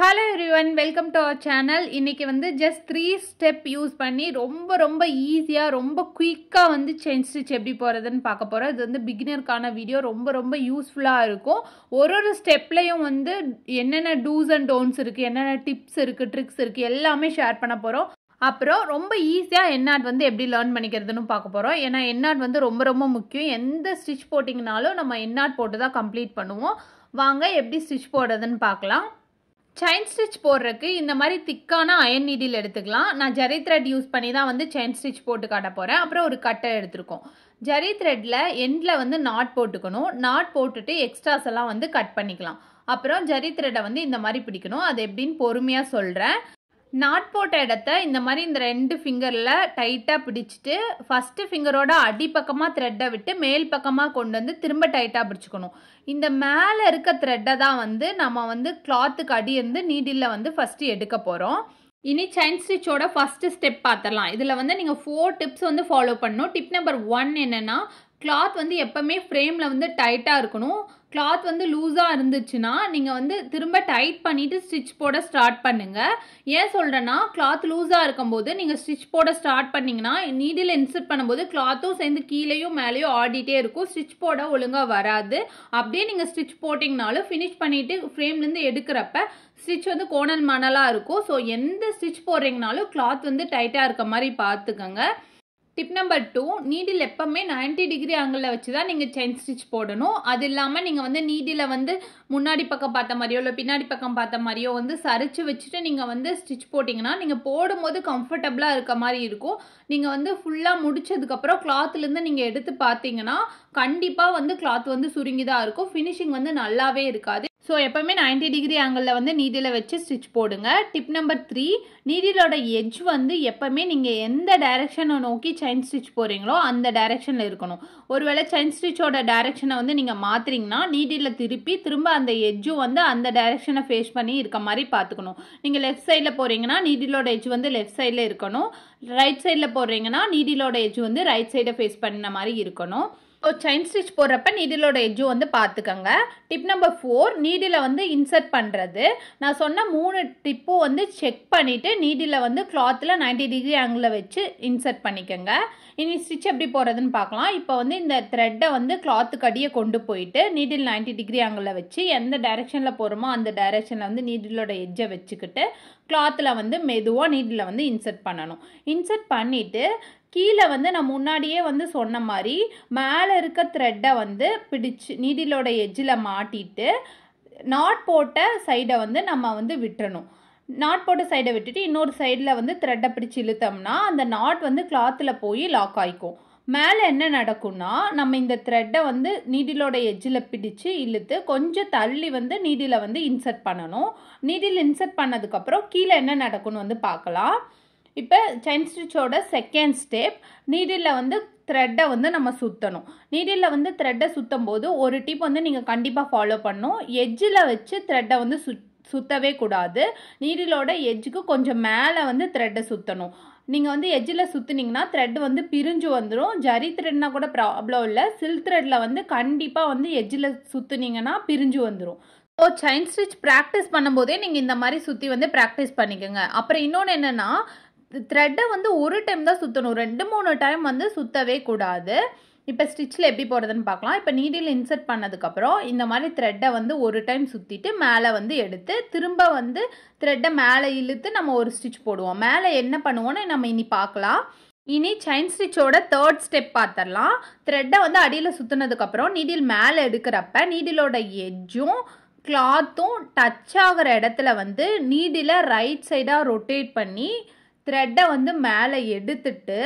hello everyone welcome to our channel இன்றைக்கி வந்து just three step use பண்ணி ரொம்ப ரொம்ப ஈஸியாக ரொம்ப குயிக்காக வந்து செயின் ஸ்டிச் எப்படி போகிறதுன்னு பார்க்க போகிறோம் இது வந்து பிகினருக்கான வீடியோ ரொம்ப ரொம்ப யூஸ்ஃபுல்லாக இருக்கும் ஒரு ஒரு ஸ்டெப்லேயும் வந்து என்னென்ன டூஸ் அண்ட் டோன்ஸ் இருக்குது என்னென்ன டிப்ஸ் இருக்குது ட்ரிக்ஸ் இருக்குது எல்லாமே ஷேர் பண்ண போகிறோம் அப்புறம் ரொம்ப ஈஸியாக என்ஆட் வந்து எப்படி லேர்ன் பண்ணிக்கிறதுன்னு பார்க்க போகிறோம் ஏன்னா என்ஆட் வந்து ரொம்ப ரொம்ப முக்கியம் எந்த ஸ்டிச் போட்டிங்கனாலும் நம்ம என்ஆட் போட்டு தான் கம்ப்ளீட் பண்ணுவோம் வாங்க எப்படி ஸ்டிச் போடுறதுன்னு பார்க்கலாம் செயின் ஸ்டிச் போடுறதுக்கு இந்த மாதிரி திக்கான அயன் நீடில் எடுத்துக்கலாம் நான் ஜெரி த்ரெட் யூஸ் பண்ணி தான் வந்து செயின் ஸ்டிச் போட்டு காட்ட போகிறேன் அப்புறம் ஒரு கட்டை எடுத்திருக்கோம் ஜரி த்ரெட்டில் எண்டில் வந்து நாட் போட்டுக்கணும் நாட் போட்டுட்டு எக்ஸ்ட்ராஸ் எல்லாம் வந்து கட் பண்ணிக்கலாம் அப்புறம் ஜரி த்ரெட்டை வந்து இந்த மாதிரி பிடிக்கணும் அது எப்படின்னு பொறுமையாக சொல்கிறேன் நாட் போட்ட இடத்த இந்த மாதிரி இந்த ரெண்டு ஃபிங்கரில் டைட்டாக பிடிச்சிட்டு ஃபஸ்ட்டு ஃபிங்கரோட அடிப்பக்கமாக த்ரெட்டை விட்டு மேல் பக்கமாக கொண்டு வந்து திரும்ப டைட்டாக பிடிச்சிக்கணும் இந்த மேலே இருக்க த்ரெட்டை தான் வந்து நம்ம வந்து கிளாத்துக்கு அடி இருந்து நீடிலில் வந்து ஃபஸ்ட்டு எடுக்க போகிறோம் இனி சைன் ஸ்டிச்சோட ஃபஸ்ட்டு ஸ்டெப் பார்த்துடலாம் இதில் வந்து நீங்கள் ஃபோர் டிப்ஸ் வந்து ஃபாலோ பண்ணணும் டிப் நம்பர் ஒன் என்னென்னா கிளாத் வந்து எப்போவுமே ஃப்ரேமில் வந்து டைட்டாக இருக்கணும் கிளாத் வந்து லூஸாக இருந்துச்சுன்னா நீங்கள் வந்து திரும்ப டைட் பண்ணிவிட்டு ஸ்டிச் போட ஸ்டார்ட் பண்ணுங்கள் ஏன் சொல்கிறேன்னா கிளாத் லூஸாக இருக்கும்போது நீங்கள் ஸ்டிச் போட ஸ்டார்ட் பண்ணிங்கன்னா நீடில் இன்சர்ட் பண்ணும்போது கிளாத்தும் சேர்ந்து கீழேயும் மேலேயும் ஆடிட்டே இருக்கும் ஸ்டிச் போட ஒழுங்காக வராது அப்படியே நீங்கள் ஸ்டிச் போட்டிங்கனாலும் ஃபினிஷ் பண்ணிவிட்டு ஃப்ரேம்லேருந்து எடுக்கிறப்ப ஸ்டிச் வந்து கோணல் மணலாக இருக்கும் ஸோ எந்த ஸ்டிச் போடுறீங்கனாலும் கிளாத் வந்து டைட்டாக இருக்க மாதிரி பார்த்துக்கோங்க டிப் நம்பர் டூ நீடில் எப்போவுமே நைன்டி டிகிரி ஆங்கிளில் வச்சு தான் நீங்கள் செயின் ஸ்டிச் போடணும் அது இல்லாமல் நீங்கள் வந்து நீடில் வந்து முன்னாடி பக்கம் பார்த்த மாதிரியோ இல்லை பின்னாடி பக்கம் பார்த்த மாதிரியோ வந்து சரிச்சு வச்சுட்டு நீங்கள் வந்து ஸ்டிச் போட்டிங்கன்னா நீங்கள் போடும்போது கம்ஃபர்டபுளாக இருக்க மாதிரி இருக்கும் நீங்கள் வந்து ஃபுல்லாக முடிச்சதுக்கப்புறம் கிளாத்துலேருந்து நீங்கள் எடுத்து பார்த்தீங்கன்னா கண்டிப்பாக வந்து கிளாத் வந்து சுருங்கி தான் இருக்கும் ஃபினிஷிங் வந்து நல்லாவே இருக்காது ஸோ எப்போவுமே நைன்டி டிகிரி ஆங்கிளில் வந்து நீடியில் வச்சு ஸ்டிச் போடுங்க டிப் நம்பர் த்ரீ நீடிலோட எஜ் வந்து எப்போவுமே நீங்கள் எந்த டைரெக்ஷனை நோக்கி செயின் ஸ்டிச் போகிறீங்களோ அந்த டைரெக்ஷனில் இருக்கணும் ஒருவேளை செயின் ஸ்டிச்சோட டைரெக்ஷனை வந்து நீங்கள் மாற்றுறீங்கன்னா நீடியில் திருப்பி திரும்ப அந்த எஜ்ஜும் வந்து அந்த டைரெக்ஷனை ஃபேஸ் பண்ணி இருக்க மாதிரி பார்த்துக்கணும் நீங்கள் லெஃப்ட் சைடில் போகிறீங்கன்னா நீடிலோட எஜ் வந்து லெஃப்ட் சைடில் இருக்கணும் ரைட் சைடில் போடுறீங்கன்னா நீடிலோட எஜ் வந்து ரைட் சைடை ஃபேஸ் பண்ண மாதிரி இருக்கணும் ஒரு செயின் ஸ்டிச் போடுறப்ப நீடிலோட எஜ்ஜும் வந்து பார்த்துக்கோங்க டிப் நம்பர் ஃபோர் நீடிலை வந்து இன்சர்ட் பண்ணுறது நான் சொன்ன மூணு டிப்பும் வந்து செக் பண்ணிவிட்டு நீடிலை வந்து கிளாத்தில் நைன்டி டிகிரி ஆங்கிளில் வச்சு இன்சர்ட் பண்ணிக்கோங்க இனி ஸ்டிச் எப்படி போடுறதுன்னு பார்க்கலாம் இப்போ வந்து இந்த த்ரெட்டை வந்து கிளாத்துக்கு அடியே கொண்டு போயிட்டு நீடில் நைன்டி டிகிரி ஆங்கிளில் வச்சு எந்த டைரெக்ஷனில் போகிறோமோ அந்த டைரெக்ஷனில் வந்து நீடிலோட எஜ்ஜை வச்சுக்கிட்டு கிளாத்தில் வந்து மெதுவாக நீடில் வந்து இன்சர்ட் பண்ணணும் இன்சர்ட் பண்ணிவிட்டு கீழே வந்து நான் முன்னாடியே வந்து சொன்ன மாதிரி மேலே இருக்க த்ரெட்டை வந்து பிடிச்சு நீடிலோட எஜ்ஜில் மாட்டிட்டு நாட் போட்ட சைடை வந்து நம்ம வந்து விட்டுறணும் நாட் போட்ட சைடை விட்டுட்டு இன்னொரு சைடில் வந்து த்ரெட்டை பிடிச்சி இழுத்தோம்னா அந்த நாட் வந்து கிளாத்தில் போய் லாக் ஆகிக்கும் மேலே என்ன நடக்கும்னா நம்ம இந்த த்ரெட்டை வந்து நீடிலோட எஜ்ஜில் பிடிச்சு இழுத்து கொஞ்சம் தள்ளி வந்து நீடியில் வந்து இன்சர்ட் பண்ணணும் நீடில் இன்சர்ட் பண்ணதுக்கப்புறம் கீழே என்ன நடக்கும்னு வந்து பார்க்கலாம் இப்போ செயின் ஸ்டிச்சோட செகண்ட் ஸ்டெப் நீடிலில் வந்து த்ரெட்டை வந்து நம்ம சுற்றணும் நீடிலில் வந்து த்ரெட்டை சுற்றும் போது ஒரு டிப் வந்து நீங்கள் கண்டிப்பாக ஃபாலோ பண்ணும் எஜ்ஜில் வச்சு த்ரெட்டை வந்து சுத் சுற்றவே கூடாது நீடிலோட எஜ்ஜுக்கு கொஞ்சம் மேலே வந்து த்ரெட்டை சுற்றணும் நீங்கள் வந்து எஜ்ஜில் சுற்றுனீங்கன்னா த்ரெட் வந்து பிரிஞ்சு வந்துடும் ஜரி த்ரெட்னா கூட ப்ராப்ளம் இல்லை சில்க் த்ரெட்டில் வந்து கண்டிப்பாக வந்து எஜ்ஜில் சுற்றுனீங்கன்னா பிரிஞ்சு வந்துடும் ஸோ செயின் ஸ்டிச் ப்ராக்டிஸ் பண்ணும்போதே நீங்கள் இந்த மாதிரி சுற்றி வந்து ப்ராக்டிஸ் பண்ணிக்கோங்க அப்புறம் இன்னொன்று என்னென்னா த்ரெட்டை வந்து ஒரு டைம் தான் சுற்றணும் ரெண்டு மூணு டைம் வந்து சுற்றவே கூடாது இப்போ ஸ்டிச்சில் எப்படி போடுறதுன்னு பார்க்கலாம் இப்போ நீடில் இன்சர்ட் பண்ணதுக்கப்புறம் இந்த மாதிரி த்ரெட்டை வந்து ஒரு டைம் சுற்றிட்டு மேலே வந்து எடுத்து திரும்ப வந்து த்ரெட்டை மேலே இழுத்து நம்ம ஒரு ஸ்டிச் போடுவோம் மேலே என்ன பண்ணுவோன்னு நம்ம இனி பார்க்கலாம் இனி செயின் ஸ்டிச்சோட தேர்ட் ஸ்டெப் பார்த்துடலாம் த்ரெட்டை வந்து அடியில் சுற்றுனதுக்கப்புறம் நீடில் மேலே எடுக்கிறப்ப நீடிலோட எஜ்ஜும் கிளாத்தும் டச் ஆகிற இடத்துல வந்து நீடில் ரைட் சைடாக ரொட்டேட் பண்ணி த்ரெட்டை வந்து மேலே எடுத்துட்டு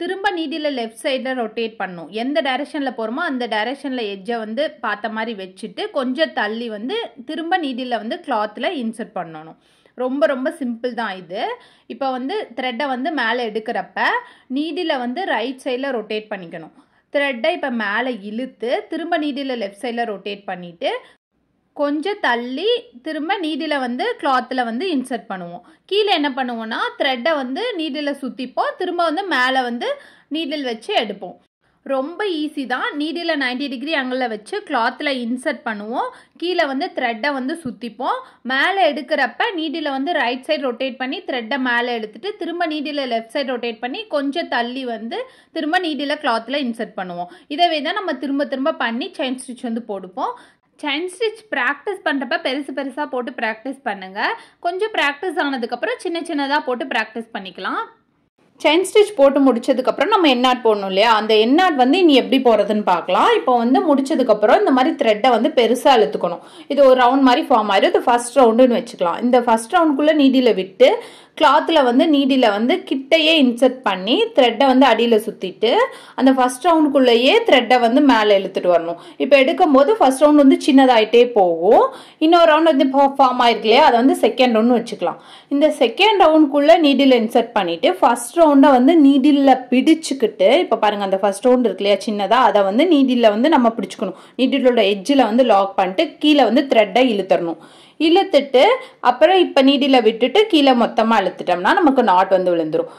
திரும்ப நீடியில் லெஃப்ட் சைடில் ரொட்டேட் பண்ணும் எந்த டைரெக்ஷனில் போகிறோமோ அந்த டைரெக்ஷனில் எஜ்ஜை வந்து பார்த்த மாதிரி வச்சுட்டு கொஞ்சம் தள்ளி வந்து திரும்ப நீடியில் வந்து கிளாத்தில் இன்சர்ட் பண்ணணும் ரொம்ப ரொம்ப சிம்பிள் தான் இது இப்போ வந்து த்ரெட்டை வந்து மேலே எடுக்கிறப்ப நீடியில் வந்து ரைட் சைடில் ரொட்டேட் பண்ணிக்கணும் த்ரெட்டை இப்போ மேலே இழுத்து திரும்ப நீடியில் லெஃப்ட் சைடில் ரொட்டேட் பண்ணிவிட்டு கொஞ்சம் தள்ளி திரும்ப நீடியில் வந்து கிளாத்தில் வந்து இன்சர்ட் பண்ணுவோம் கீழே என்ன பண்ணுவோம்னா த்ரெட்டை வந்து நீடில் சுற்றிப்போம் திரும்ப வந்து மேலே வந்து நீடில் வச்சு எடுப்போம் ரொம்ப ஈஸி தான் நீடியில் நைன்டி டிகிரி அங்கிளில் வச்சு கிளாத்தில் இன்சர்ட் பண்ணுவோம் கீழே வந்து த்ரெட்டை வந்து சுற்றிப்போம் மேலே எடுக்கிறப்ப நீடியில் வந்து ரைட் சைடு ரொட்டேட் பண்ணி த்ரெட்டை மேலே எடுத்துகிட்டு திரும்ப நீடியில் லெஃப்ட் சைடு ரொட்டேட் பண்ணி கொஞ்சம் தள்ளி வந்து திரும்ப நீடியில் கிளாத்தில் இன்சர்ட் பண்ணுவோம் இதே தான் நம்ம திரும்ப திரும்ப பண்ணி செயின் ஸ்டிச் வந்து போடுப்போம் செயின் ஸ்டிச் ப்ராக்டிஸ் பண்ணுறப்ப பெருசு பெருசாக போட்டு ப்ராக்டிஸ் பண்ணுங்கள் கொஞ்சம் ப்ராக்டிஸ் ஆனதுக்கப்புறம் சின்ன சின்னதாக போட்டு ப்ராக்டிஸ் பண்ணிக்கலாம் செயின் ஸ்டிச் போட்டு முடிச்சதுக்கப்புறம் நம்ம என்னாட் போடணும் இல்லையா அந்த என்னாட் வந்து இனி எப்படி போகிறதுன்னு பார்க்கலாம் இப்போ வந்து முடிச்சதுக்கப்புறம் இந்த மாதிரி த்ரெட்டை வந்து பெருசாக அழுத்துக்கணும் இது ஒரு ரவுண்ட் மாதிரி ஃபார்ம் ஆயிடும் இது ஃபஸ்ட் ரவுண்டுன்னு வச்சுக்கலாம் இந்த ஃபஸ்ட் ரவுண்டுக்குள்ளே நீதியில் விட்டு கிளாத்தில் வந்து நீடியில் வந்து கிட்டையே இன்சர்ட் பண்ணி த்ரெட்டை வந்து அடியில் சுற்றிட்டு அந்த ஃபஸ்ட் ரவுண்டுக்குள்ளேயே த்ரெட்டை வந்து மேலே இழுத்துட்டு வரணும் இப்போ எடுக்கும்போது ஃபஸ்ட் ரவுண்ட் வந்து சின்னதாகிட்டே போகும் இன்னொரு ரவுண்ட் வந்து ஃபார்ம் ஆயிருக்கு இல்லையா அதை வந்து செகண்ட் ரவுண்ட் வச்சுக்கலாம் இந்த செகண்ட் ரவுண்டுக்குள்ளே நீடியில் இன்சர்ட் பண்ணிவிட்டு ஃபஸ்ட் ரவுண்டை வந்து நீடியில் பிடிச்சிக்கிட்டு இப்போ பாருங்கள் அந்த ஃபஸ்ட் ரவுண்ட் இருக்கு இல்லையா சின்னதாக அதை வந்து நீடிலில் வந்து நம்ம பிடிச்சிக்கணும் நீடிலோட எஜ்ஜில் வந்து லாக் பண்ணிட்டு கீழே வந்து த்ரெட்டை இழுத்தரணும் இழுத்துட்டு அப்புறம் இப்போ நீடியில் விட்டுட்டு கீழே மொத்தமாக இழுத்துட்டோம்னா நமக்கு நாட் வந்து விழுந்துடும்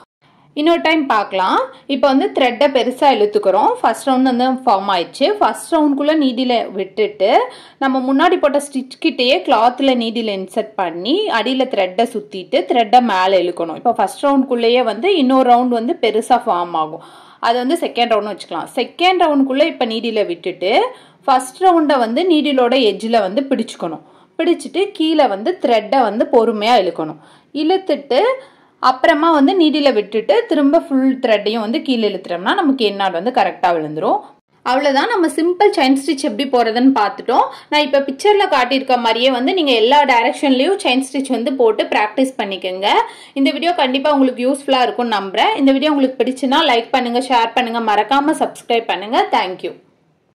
இன்னொரு டைம் பார்க்கலாம் இப்போ வந்து த்ரெட்டை பெருசாக இழுத்துக்கிறோம் ஃபஸ்ட் ரவுண்ட் வந்து ஃபார்ம் ஆயிடுச்சு ஃபஸ்ட் ரவுண்ட்குள்ளே நீடியில் விட்டுட்டு நம்ம முன்னாடி போட்ட ஸ்டிச் கிட்டேயே கிளாத்தில் நீடியில் இன்சர்ட் பண்ணி அடியில் த்ரெட்டை சுற்றிட்டு த்ரெட்டை மேலே இழுக்கணும் இப்போ ஃபஸ்ட் ரவுண்ட்குள்ளேயே வந்து இன்னொரு ரவுண்ட் வந்து பெருசாக ஃபார்ம் ஆகும் அது வந்து செகண்ட் ரவுண்ட் வச்சுக்கலாம் செகண்ட் ரவுண்டுக்குள்ளே இப்போ நீடியில் விட்டுட்டு ஃபஸ்ட் ரவுண்டை வந்து நீடிலோட எஜ்ஜில் வந்து பிடிச்சிக்கணும் பிடிச்சிட்டு கீழே வந்து த்ரெட்டை வந்து பொறுமையாக இழுக்கணும் இழுத்துட்டு அப்புறமா வந்து நீடியில் விட்டுட்டு திரும்ப ஃபுல் த்ரெட்டையும் வந்து கீழே இழுத்துட்டோம்னா நமக்கு என்னாடு வந்து கரெக்டாக விழுந்துடும் அவ்வளோதான் நம்ம சிம்பிள் செயின் ஸ்டிச் எப்படி போகிறதுன்னு பார்த்துட்டோம் நான் இப்போ பிக்சரில் காட்டியிருக்க மாதிரியே வந்து நீங்கள் எல்லா டைரக்ஷன்லேயும் செயின் ஸ்டிச் வந்து போட்டு ப்ராக்டிஸ் பண்ணிக்கோங்க இந்த வீடியோ கண்டிப்பாக உங்களுக்கு யூஸ்ஃபுல்லாக இருக்கும்னு நம்புகிறேன் இந்த வீடியோ உங்களுக்கு பிடிச்சுன்னா லைக் பண்ணுங்கள் ஷேர் பண்ணுங்கள் மறக்காமல் சப்ஸ்கிரைப் பண்ணுங்கள் தேங்க்யூ